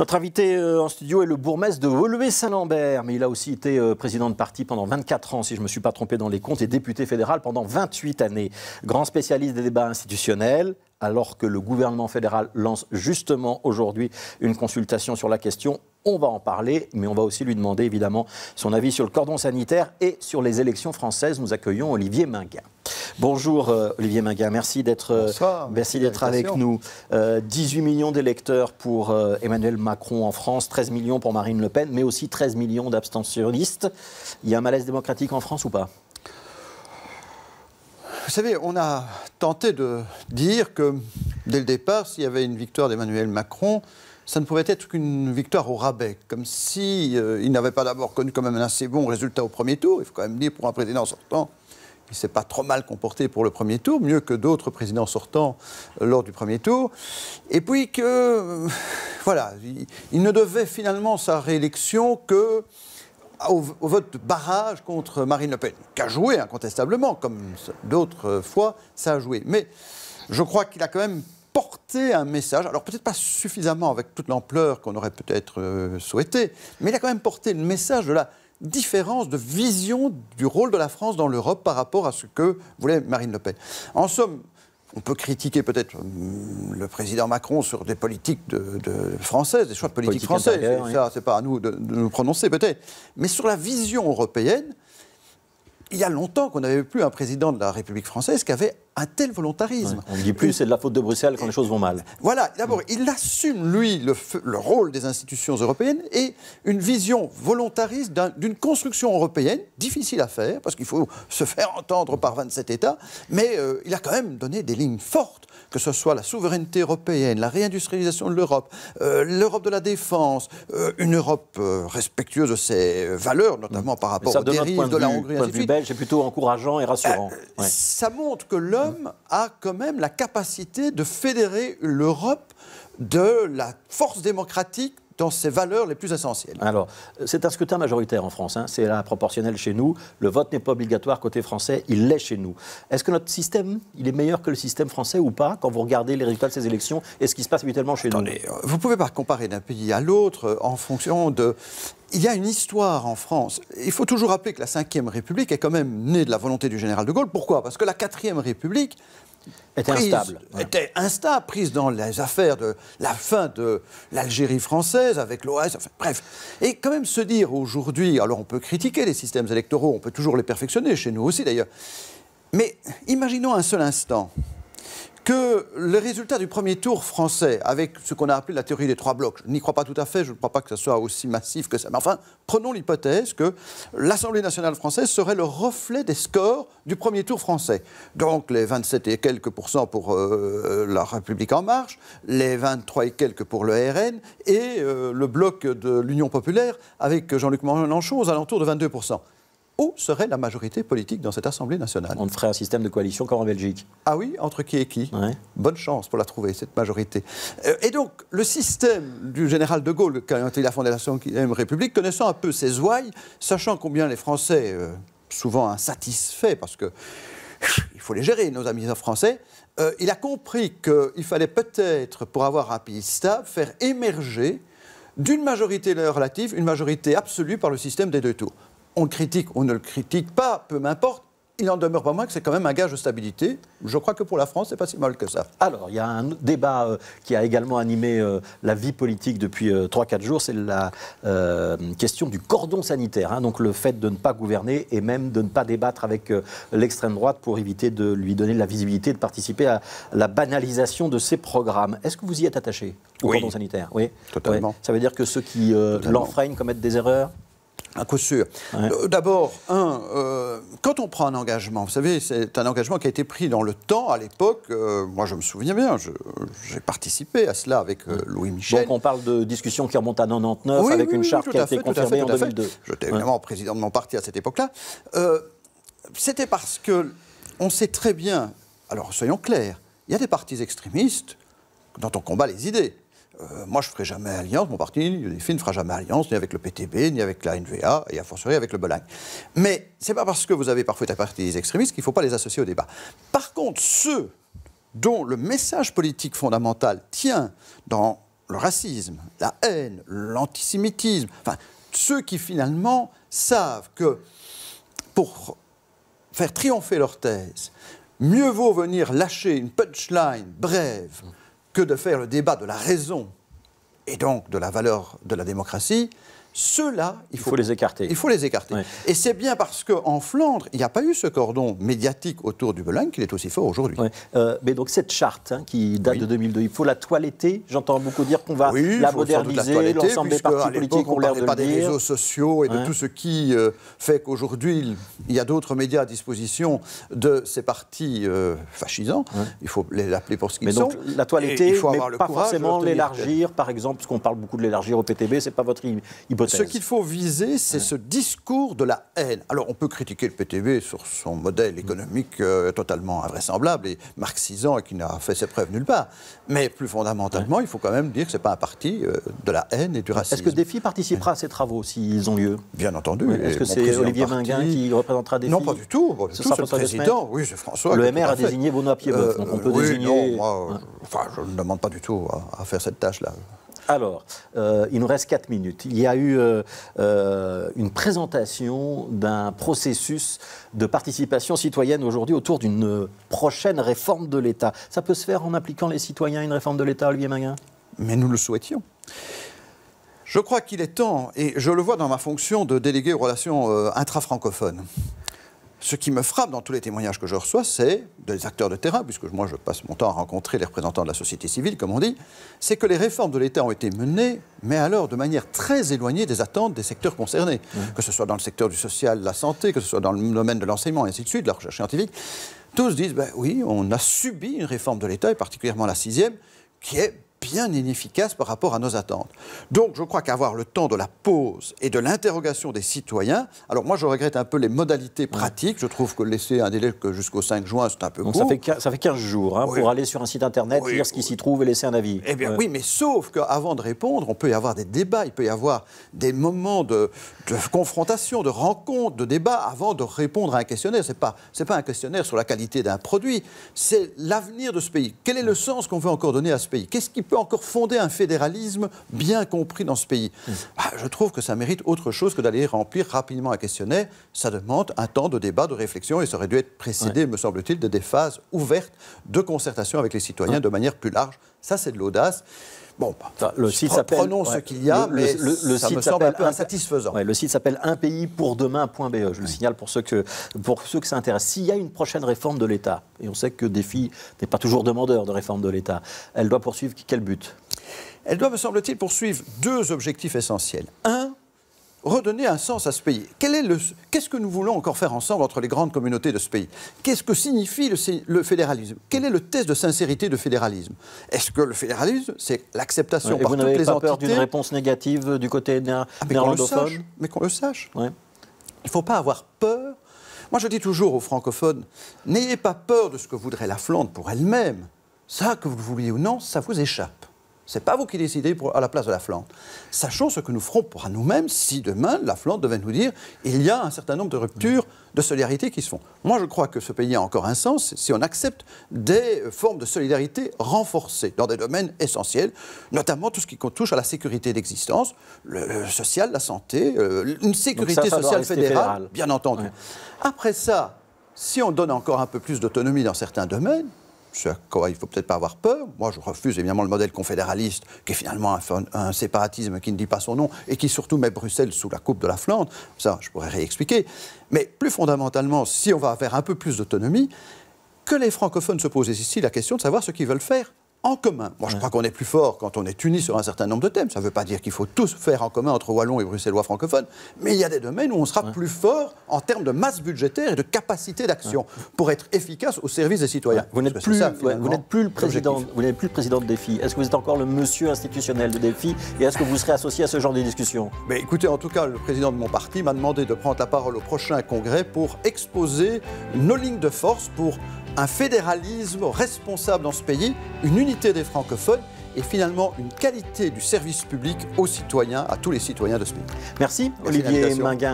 Notre invité euh, en studio est le bourgmestre de Woluwe-Saint-Lambert, mais il a aussi été euh, président de parti pendant 24 ans, si je ne me suis pas trompé dans les comptes, et député fédéral pendant 28 années. Grand spécialiste des débats institutionnels, alors que le gouvernement fédéral lance justement aujourd'hui une consultation sur la question. On va en parler, mais on va aussi lui demander évidemment son avis sur le cordon sanitaire et sur les élections françaises. Nous accueillons Olivier Minguin. Bonjour euh, Olivier Maguin, merci d'être euh, avec nous. 18 euh, millions d'électeurs pour Emmanuel Macron en France, 13 millions pour Marine Le Pen, mais aussi 13 millions d'abstentionnistes. Il y a un malaise démocratique en France ou pas vous savez, on a tenté de dire que, dès le départ, s'il y avait une victoire d'Emmanuel Macron, ça ne pouvait être qu'une victoire au rabais, comme si il n'avait pas d'abord connu quand même un assez bon résultat au premier tour. Il faut quand même dire, pour un président sortant, il s'est pas trop mal comporté pour le premier tour, mieux que d'autres présidents sortants euh, lors du premier tour. Et puis que, euh, voilà, il, ne devait finalement sa réélection que au, vote de barrage contre Marine Le Pen, qu'a joué incontestablement, comme d'autres euh, fois, ça a joué. Mais je crois qu'il a quand même porté un message, alors peut-être pas suffisamment avec toute l'ampleur qu'on aurait peut-être souhaité, mais il a quand même porté le message de la différence de vision du rôle de la France dans l'Europe par rapport à ce que voulait Marine Le Pen. En somme, on peut critiquer peut-être hum, le président Macron sur des politiques françaises, des choix de politique, Ça, c'est pas à nous de, de nous prononcer peut-être. Mais sur la vision européenne, il y a longtemps qu'on n'avait plus un président de la République française qui avait un tel volontarisme. on ne dit plus c'est de la faute de Bruxelles quand les choses vont mal. Voilà, d'abord, il assume, lui, le, rôle des institutions européennes et une vision volontariste d'une construction européenne, difficile à faire, parce qu'il faut se faire entendre par 27 États, mais euh, il a quand même donné des lignes fortes, que ce soit la souveraineté européenne, la réindustrialisation de l'Europe, euh, l'Europe de la défense, euh, une Europe respectueuse de ses valeurs, notamment par rapport à aux de, la Hongrie. vue belge, plutôt encourageant et rassurant. Ça montre que là a quand même la capacité de fédérer l'Europe de la force démocratique dans ses valeurs les plus essentielles. Alors, c'est un scrutin majoritaire en France, hein. c'est la proportionnelle chez nous, le vote n'est pas obligatoire côté français, il l'est chez nous. Est-ce que notre système, il est meilleur que le système français ou pas, quand vous regardez les résultats de ces élections et ce qui se passe habituellement chez Attendez, nous euh, Vous ne pouvez pas comparer d'un pays à l'autre euh, en fonction de, il y a une histoire en France. Il faut toujours rappeler que la Ve République est quand même née de la volonté du général de Gaulle. Pourquoi Parce que la Quatrième République était instable. Était instable, prise dans les affaires de la fin de l'Algérie française avec l'OAS, enfin, bref. Et quand même se dire aujourd'hui, alors on peut critiquer les systèmes électoraux, on peut toujours les perfectionner, chez nous aussi d'ailleurs, mais imaginons un seul instant que le résultat du premier tour français, avec ce qu'on a appelé la théorie des trois blocs, je n'y crois pas tout à fait, je ne crois pas que ce soit aussi massif que ça, mais enfin, prenons l'hypothèse que l'Assemblée nationale française serait le reflet des scores du premier tour français. Donc les 27 et quelques pourcents pour euh, la République en marche, les 23 et quelques pour le RN, et euh, le bloc de l'Union populaire avec Jean-Luc Mélenchon aux alentours de 22%. Où serait la majorité politique dans cette Assemblée nationale. On ferait un système de coalition comme en Belgique. Ah oui, entre qui et qui Bonne chance pour la trouver, cette majorité. Euh, et donc, le système du général de Gaulle, quand il a fondé la République, connaissant un peu ses ouailles, sachant combien les Français, euh, souvent insatisfaits, parce que il faut les gérer, nos amis français, euh, il a compris qu'il fallait peut-être, pour avoir un pays stable, faire émerger d'une majorité relative une majorité absolue par le système des deux tours on le critique, on ne le critique pas, peu m'importe, il n'en demeure pas moins que c'est quand même un gage de stabilité. Je crois que pour la France, c'est pas si mal que ça. Alors, il y a un débat euh, qui a également animé euh, la vie politique depuis 3-4 euh, jours, c'est la question du cordon sanitaire. Hein. donc, le fait de ne pas gouverner et même de ne pas débattre avec l'extrême droite pour éviter de lui donner de la visibilité, de participer à la banalisation de ses programmes. Est-ce que vous y êtes attaché au cordon sanitaire Oui, totalement. Ça veut dire que ceux qui l'enfreignent commettent des erreurs à coup sûr. Euh, d'abord, un, euh, quand on prend un engagement, vous savez, c'est un engagement qui a été pris dans le temps, à l'époque. Euh, moi, je me souviens bien, j'ai participé à cela avec Louis Michel. Donc, on parle de discussions qui remontent à 99, avec une charte qui a été confirmée en 2002. J'étais évidemment président de mon parti à cette époque-là. C'était parce que on sait très bien, alors soyons clairs, il y a des partis extrémistes dont on combat les idées. Euh, moi, je ne ferai jamais alliance, mon parti, il ne fera jamais alliance, ni avec le PTB, ni avec la NVA, et a fortiori avec le Bologne. Mais ce n'est pas parce que vous avez parfois un parti des extrémistes qu'il ne faut pas les associer au débat. Par contre, ceux dont le message politique fondamental tient dans le racisme, la haine, l'antisémitisme, enfin, ceux qui finalement savent que pour faire triompher leur thèse, mieux vaut venir lâcher une punchline brève que de faire le débat de la raison et donc de la valeur de la démocratie cela, il, faut les écarter. Il faut les écarter. Et c'est bien parce qu'en Flandre, il n'y a pas eu ce cordon médiatique autour du Belin qu'il est aussi fort aujourd'hui. Euh, mais donc cette charte hein, qui date de 2002, il faut la toiletter. J'entends beaucoup dire qu'on va la moderniser, l'ensemble des partis politiques ont l'air de pas des réseaux sociaux et de tout ce qui euh, fait qu'aujourd'hui, il y a d'autres médias à disposition de ces partis euh, fascisants. Il faut les appeler pour ce qu'ils sont. Mais donc la toiletter, il faut pas forcément l'élargir. Par exemple, parce qu'on parle beaucoup de l'élargir au PTB, c'est pas votre ce qu'il faut viser, c'est hein. ce discours de la haine. Alors, on peut critiquer le PTB sur son modèle économique mm. euh, totalement invraisemblable et marxisant et qui n'a fait ses preuves nulle part. Mais plus fondamentalement, il faut quand même dire que ce n'est pas un parti euh, de la haine et du racisme. Est-ce que Défi participera à ces travaux s'ils ont lieu Bien entendu. Est-ce que c'est Olivier Minguin qui représentera Défi Non, pas du tout. le président. Oui, c'est François. Le MR a désigné Benoît euh, donc on peut oui, Non, moi, enfin, je ne demande pas du tout à faire cette tâche-là. Alors, euh, il nous reste 4 minutes. Il y a eu euh, euh, une présentation d'un processus de participation citoyenne aujourd'hui autour d'une prochaine réforme de l'État. Ça peut se faire en impliquant les citoyens à une réforme de l'État, Olivier Maguin Mais nous le souhaitions. Je crois qu'il est temps, et je le vois dans ma fonction de délégué aux relations intra-francophones, ce qui me frappe dans tous les témoignages que je reçois, c'est des acteurs de terrain, puisque moi je passe mon temps à rencontrer les représentants de la société civile, comme on dit, c'est que les réformes de l'État ont été menées, mais alors de manière très éloignée des attentes des secteurs concernés, mmh. que ce soit dans le secteur du social, la santé, que ce soit dans le domaine de l'enseignement, et ainsi de suite, la recherche scientifique. Tous disent, ben oui, on a subi une réforme de l'État, et particulièrement la sixième, qui est bien inefficace par rapport à nos attentes. Donc je crois qu'avoir le temps de la pause et de l'interrogation des citoyens, alors moi je regrette un peu les modalités pratiques, je trouve que laisser un délai jusqu'au 5 juin c'est un peu court. Ça fait, ça fait 15 jours hein, pour aller sur un site internet, lire ce qui s'y trouve et laisser un avis. Eh bien oui, mais sauf qu'avant de répondre, on peut y avoir des débats, il peut y avoir des moments de, confrontation, de rencontre, de débat avant de répondre à un questionnaire. Ce n'est pas, pas un questionnaire sur la qualité d'un produit, c'est l'avenir de ce pays. Quel est le sens qu'on veut encore donner à ce pays Qu'est-ce qui peut encore fonder un fédéralisme bien compris dans ce pays mmh. ah, Je trouve que ça mérite autre chose que d'aller remplir rapidement un questionnaire. Ça demande un temps de débat, de réflexion, et ça aurait dû être précédé, me semble-t-il, de des phases ouvertes de concertation avec les citoyens de manière plus large. Ça, c'est de l'audace. Bon, le site s'appelle. Prenons ce qu'il y a, mais le, site me semble un peu insatisfaisant. le site s'appelle unpayspourdemain.be. Je le signale pour ceux que pour ceux que ça intéresse. S'il y a une prochaine réforme de l'État, et on sait que Défi n'est pas toujours demandeur de réforme de l'État, elle doit poursuivre quel but Elle doit, me semble-t-il, poursuivre deux objectifs essentiels. Un redonner un sens à ce pays. Qu'est-ce que nous voulons encore faire ensemble entre les grandes communautés de ce pays Qu'est-ce que signifie le, fédéralisme Quel est le test de sincérité de fédéralisme Est-ce que le fédéralisme, c'est l'acceptation par toutes les pas peur d'une réponse négative euh, du côté ah, néerlandophone Mais qu'on le sache. Il ne faut pas avoir peur. Moi, je dis toujours aux francophones, n'ayez pas peur de ce que voudrait la Flandre pour elle-même. Ça, que vous le vouliez ou non, ça vous échappe n'est pas vous qui décidez à la place de la Flandre. Sachons ce que nous ferons pour nous-mêmes si demain la Flandre devait nous dire il y a un certain nombre de ruptures de solidarité qui se font. Moi, je crois que ce pays a encore un sens si on accepte des formes de solidarité renforcées dans des domaines essentiels, notamment tout ce qui touche à la sécurité d'existence, le, social, la santé, euh, une sécurité sociale fédérale, bien entendu. Après ça, si on donne encore un peu plus d'autonomie dans certains domaines, ce à quoi il ne faut peut-être pas avoir peur. Moi, je refuse évidemment le modèle confédéraliste, qui est finalement un, un, séparatisme qui ne dit pas son nom et qui surtout met Bruxelles sous la coupe de la Flandre. Ça, je pourrais réexpliquer. Mais plus fondamentalement, si on va vers un peu plus d'autonomie, que les francophones se posent ici la question de savoir ce qu'ils veulent faire en commun. Moi, je crois qu'on est plus fort quand on est uni sur un certain nombre de thèmes. Ça ne veut pas dire qu'il faut tous faire en commun entre Wallons et Bruxellois francophones, mais il y a des domaines où on sera plus fort en termes de masse budgétaire et de capacité d'action pour être efficace au service des citoyens. Vous n'êtes plus, plus le président. plus président de défi. Est-ce que vous êtes encore le monsieur institutionnel de défi et est-ce que vous serez associé à ce genre de discussion Mais écoutez, en tout cas, le président de mon parti m'a demandé de prendre la parole au prochain congrès pour exposer nos lignes de force pour un fédéralisme responsable dans ce pays, une unité des francophones et finalement une qualité du service public aux citoyens, à tous les citoyens de ce pays. Merci Olivier Minguin.